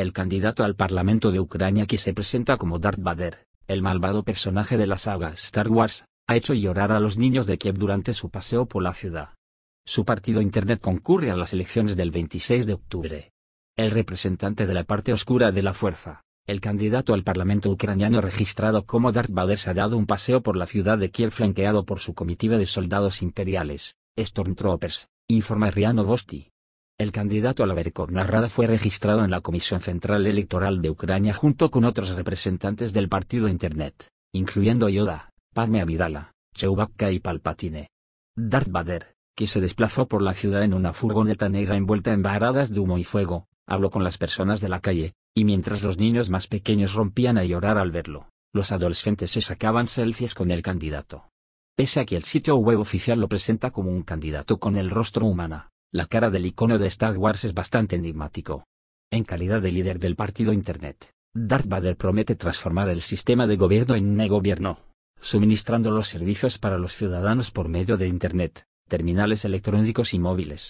El candidato al Parlamento de Ucrania que se presenta como Darth Vader, el malvado personaje de la saga Star Wars, ha hecho llorar a los niños de Kiev durante su paseo por la ciudad. Su partido Internet concurre a las elecciones del 26 de octubre. El representante de la parte oscura de la fuerza, el candidato al Parlamento ucraniano registrado como Darth Vader se ha dado un paseo por la ciudad de Kiev flanqueado por su comitiva de soldados imperiales, Stormtroopers, informa Riano Bosti. El candidato a la Verkhovna fue registrado en la Comisión Central Electoral de Ucrania junto con otros representantes del partido Internet, incluyendo Yoda, Padme Amidala, Chewbacca y Palpatine. Darth Vader, que se desplazó por la ciudad en una furgoneta negra envuelta en varadas de humo y fuego, habló con las personas de la calle, y mientras los niños más pequeños rompían a llorar al verlo, los adolescentes se sacaban selfies con el candidato. Pese a que el sitio web oficial lo presenta como un candidato con el rostro humana, la cara del icono de Star Wars es bastante enigmático. En calidad de líder del partido Internet, Darth Vader promete transformar el sistema de gobierno en un gobierno, suministrando los servicios para los ciudadanos por medio de Internet, terminales electrónicos y móviles.